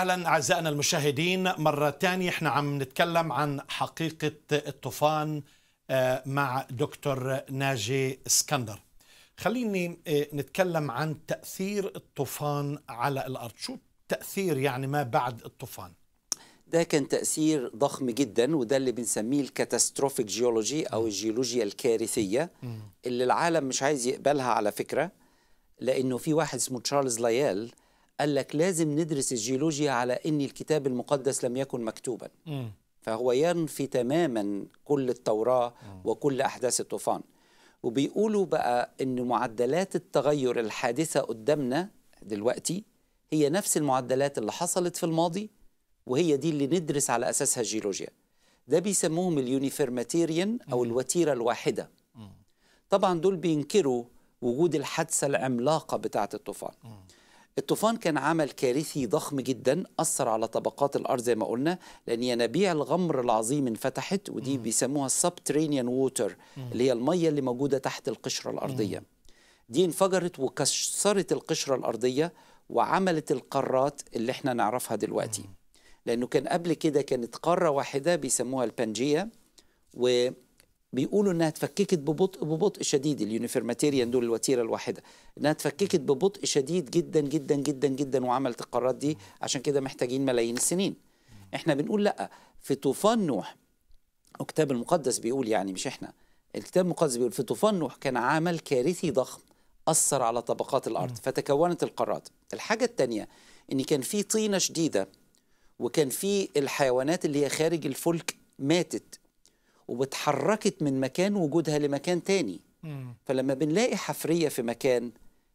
اهلا اعزائنا المشاهدين مره ثانيه احنا عم نتكلم عن حقيقه الطوفان آه، مع دكتور ناجي اسكندر خليني آه، نتكلم عن تاثير الطوفان على الارض شو تاثير يعني ما بعد الطوفان ده كان تأثير ضخم جدا وده اللي بنسميه الكاتاستروفيك جيولوجي أو الجيولوجيا الكارثية اللي العالم مش عايز يقبلها على فكرة لأنه في واحد اسمه تشارلز لايال قال لك لازم ندرس الجيولوجيا على ان الكتاب المقدس لم يكن مكتوبا م. فهو ينفي تماما كل التوراه م. وكل احداث الطوفان وبيقولوا بقى ان معدلات التغير الحادثه قدامنا دلوقتي هي نفس المعدلات اللي حصلت في الماضي وهي دي اللي ندرس على اساسها الجيولوجيا ده بيسموهم اليونيفيرماتيريان او الوتيره الواحده طبعا دول بينكروا وجود الحادثه العملاقه بتاعه الطوفان الطوفان كان عمل كارثي ضخم جدا أثر على طبقات الأرض زي ما قلنا لأن ينابيع الغمر العظيم انفتحت ودي بيسموها سبترينيان ووتر اللي هي المية اللي موجودة تحت القشرة الأرضية دي انفجرت وكسرت القشرة الأرضية وعملت القارات اللي احنا نعرفها دلوقتي لأنه كان قبل كده كانت قارة واحدة بيسموها البانجيا و بيقولوا انها تفككت ببطء ببطء شديد اليونيفرماتيريان دول الوتيره الواحده انها تفككت ببطء شديد جدا جدا جدا جدا وعملت القارات دي عشان كده محتاجين ملايين السنين احنا بنقول لا في طوفان نوح الكتاب المقدس بيقول يعني مش احنا الكتاب المقدس بيقول في طوفان نوح كان عمل كارثي ضخم اثر على طبقات الارض فتكونت القارات الحاجه الثانيه ان كان في طينه شديده وكان في الحيوانات اللي هي خارج الفلك ماتت وبتحركت من مكان وجودها لمكان تاني فلما بنلاقي حفرية في مكان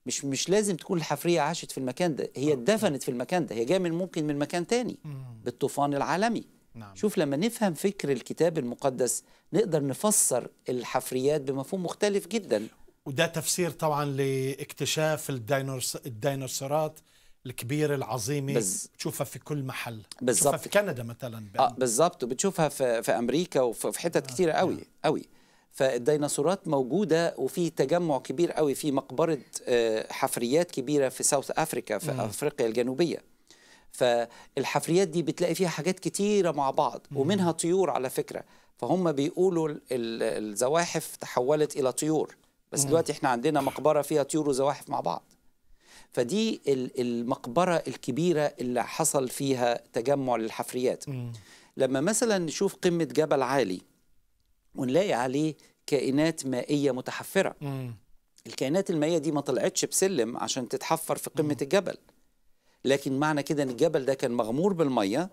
مش مش لازم تكون الحفرية عاشت في المكان ده هي اتدفنت في المكان ده هي جاية من ممكن من مكان تاني بالطوفان العالمي نعم. شوف لما نفهم فكر الكتاب المقدس نقدر نفسر الحفريات بمفهوم مختلف جدا وده تفسير طبعا لاكتشاف الدينورس الديناصورات الكبيره العظيمه بز... بتشوفها في كل محل بالظبط في كندا مثلا بأم... اه بالظبط وبتشوفها في, في امريكا وفي حتت آه. كتيره قوي آه. قوي فالديناصورات موجوده وفي تجمع كبير قوي في مقبره آه، حفريات كبيره في ساوث افريكا في م. افريقيا الجنوبيه فالحفريات دي بتلاقي فيها حاجات كتيره مع بعض م. ومنها طيور على فكره فهم بيقولوا الزواحف تحولت الى طيور بس دلوقتي احنا عندنا مقبره فيها طيور وزواحف مع بعض فدي المقبرة الكبيرة اللي حصل فيها تجمع للحفريات م. لما مثلا نشوف قمة جبل عالي ونلاقي عليه كائنات مائية متحفرة م. الكائنات المائية دي ما طلعتش بسلم عشان تتحفر في قمة الجبل لكن معنى كده ان الجبل ده كان مغمور بالميه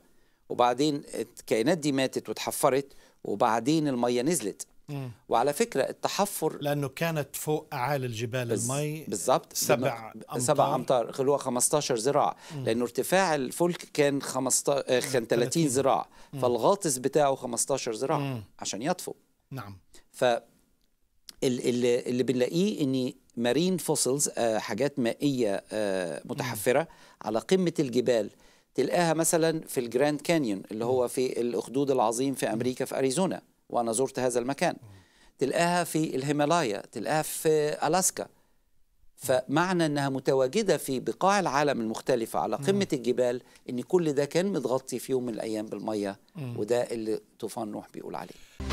وبعدين الكائنات دي ماتت وتحفرت وبعدين الميه نزلت وعلى فكرة التحفر لأنه كانت فوق أعالي الجبال بز... المي بالضبط سبع أمتار سبع أمتار خلوها 15 ذراع لأنه ارتفاع الفلك كان 15 خمسط... آه، كان 30 ذراع فالغاطس بتاعه 15 ذراع عشان يطفو نعم ف اللي, اللي بنلاقيه ان مارين آه، فوسلز حاجات مائيه آه، متحفره على قمه الجبال تلقاها مثلا في الجراند كانيون اللي هو في الاخدود العظيم في امريكا في اريزونا وأنا زرت هذا المكان تلقاها في الهيمالايا تلقاها في ألاسكا فمعنى أنها متواجدة في بقاع العالم المختلفة على قمة الجبال أن كل ده كان متغطي في يوم من الأيام بالمية وده اللي طوفان نوح بيقول عليه